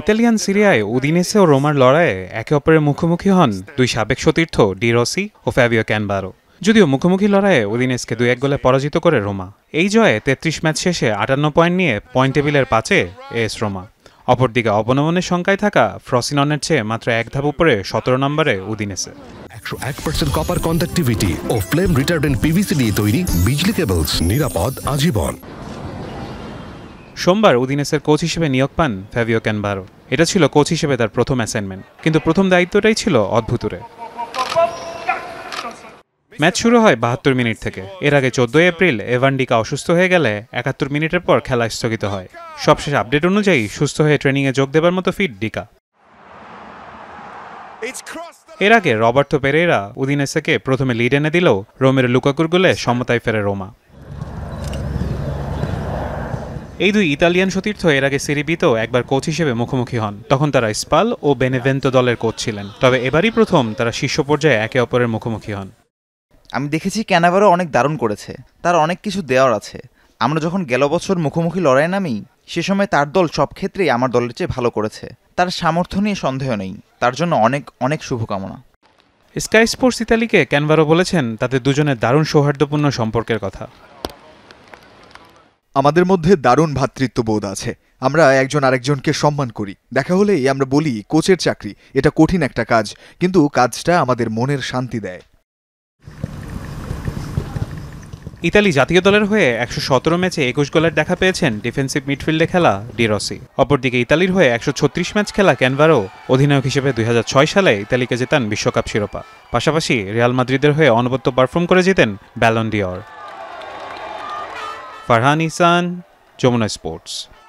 Italian সিরিয়ায় উদিনেসে ও রোমার লড়াইয়ে একে অপরের মুখোমুখি হন দুই সাবেক সতীর্থ ডিরসি ও ফ্যাবিও ক্যানবারো যদিও মুখোমুখি লড়াইয়ে উদিনেসকে দুই এক গোলে পরাজিত করে রোমা এই জয়ে তেত্রিশ ম্যাচ শেষে আটান্ন পয়েন্ট নিয়ে পয়েন্ট টেবিলের পাঁচে এস রোমা অপরদিকে অবনমনের সংখ্যায় থাকা ফ্রসিননের চেয়ে মাত্র এক ধাপ উপরে সতেরো নম্বরে উদিনেসে একশো এক পার্সেন্ট কপার কন্ডাক্টিভিটি ও ফ্লেম রিটার্ডেন্ট পিভিসি দিয়ে তৈরি বিজলি কেবলস নিরাপদ আজীবন সোমবার উদিনেসের কোচ হিসেবে নিয়োগ পান ফ্যাভিও ক্যানবারো এটা ছিল কোচ হিসেবে তার প্রথম অ্যাসাইনমেন্ট কিন্তু প্রথম দায়িত্বটাই ছিল অদ্ভুতরে ম্যাচ শুরু হয় বাহাত্তর মিনিট থেকে এর আগে চোদ্দই এপ্রিল এভান্ডিকা অসুস্থ হয়ে গেলে একাত্তর মিনিটের পর খেলা স্থগিত হয় সবশেষ আপডেট অনুযায়ী সুস্থ হয়ে ট্রেনিংয়ে যোগ দেবার মতো ফিট ডিকা এর আগে রবার্তো পেরেরা উদিনেসেকে প্রথমে লিড এনে দিলেও রোমের লুকাকুর গুলে সমতায় ফেরে রোমা এই দুই ইতালিয়ান সতীর্থ এর আগে সিরিবিতেও একবার কোচ হিসেবে মুখোমুখি হন তখন তারা স্পাল ও বেনেভেন্তো দলের কোচ ছিলেন তবে এবারই প্রথম তারা শীর্ষ পর্যায়ে একে অপরের মুখোমুখি হন আমি দেখেছি ক্যানাভারও অনেক দারুণ করেছে তার অনেক কিছু দেওয়ার আছে আমরা যখন গেল বছর মুখোমুখি লড়াই নামি সে সময় তার দল সব ক্ষেত্রেই আমার দলের চেয়ে ভালো করেছে তার সামর্থ্য নিয়ে সন্দেহ নেই তার জন্য অনেক অনেক শুভকামনা স্কাই স্পোর্টস ইতালিকে ক্যানভারও বলেছেন তাদের দুজনের দারুণ সৌহার্দ্যপূর্ণ সম্পর্কের কথা আমাদের মধ্যে দারুণ ভ্রাতৃত্ববোধ আছে আমরা একজন আরেকজনকে সম্মান করি দেখা হলেই আমরা বলি কোচের চাকরি এটা কঠিন একটা কাজ কিন্তু কাজটা আমাদের মনের শান্তি দেয় ইতালি জাতীয় দলের হয়ে একশো সতেরো ম্যাচে একুশ গোলের দেখা পেয়েছেন ডিফেন্সিভ মিডফিল্ডে খেলা ডিরসি অপরদিকে ইতালির হয়ে একশো ছত্রিশ ম্যাচ খেলা ক্যানভারও অধিনায়ক হিসেবে দুই সালে ইতালিকে জেতান বিশ্বকাপ শিরোপা পাশাপাশি রিয়াল মাদ্রিদের হয়ে অনবদ্য পারফর্ম করে জিতেন Ballon d'Or Farhan Isan, Jomuna Sports.